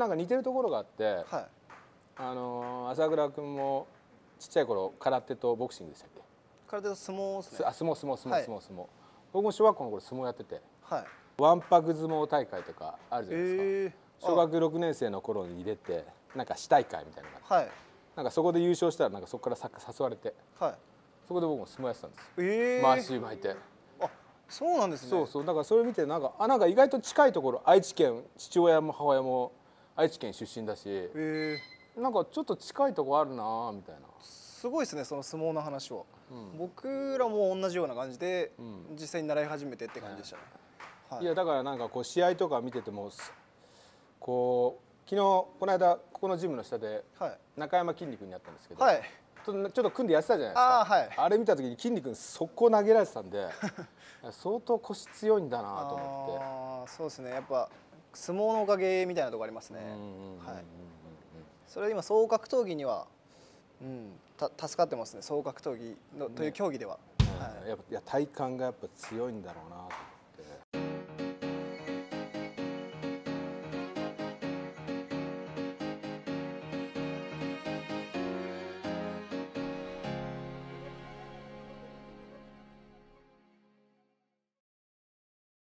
なんか似てるところがあって、はい、あの朝倉君もちっちゃい頃空手とボクシングでしたっけ空手と相撲ですねあ相撲相撲相撲、はい、相撲相撲僕も小学校の頃相撲やってて、はい、わんぱく相撲大会とかあるじゃないですか、えー、小学6年生の頃に入れてなんか市大会みたいなのが、はい、なんかそこで優勝したらなんかそこから誘われて、はい、そこで僕も相撲やってたんです、えー、回し巻いてあそうなんですねそうそうだからそれ見てなんかあなんか意外と近いところ愛知県父親も母親も愛知県出身だし、なんかちょっと近いとこあるなみたいなすごいですねその相撲の話は、うん、僕らも同じような感じで、うん、実際に習い始めてって感じでしたね、はいはい、いやだからなんかこう試合とか見ててもこう昨日この間ここのジムの下で中山筋肉にあったんですけど、はい、ちょっと組んでやってたじゃないですかあはい、あれ見た時に筋肉速攻投げられてたんで 相当腰強いんだなと思ってああそうですねやっぱ相撲のおかげみたいなとこありますね、はい、それで今総格闘技には、うん、た助かってますね総格闘技の、ね、という競技では、はい、やっぱいや体幹がやっぱ強いんだろうなと思って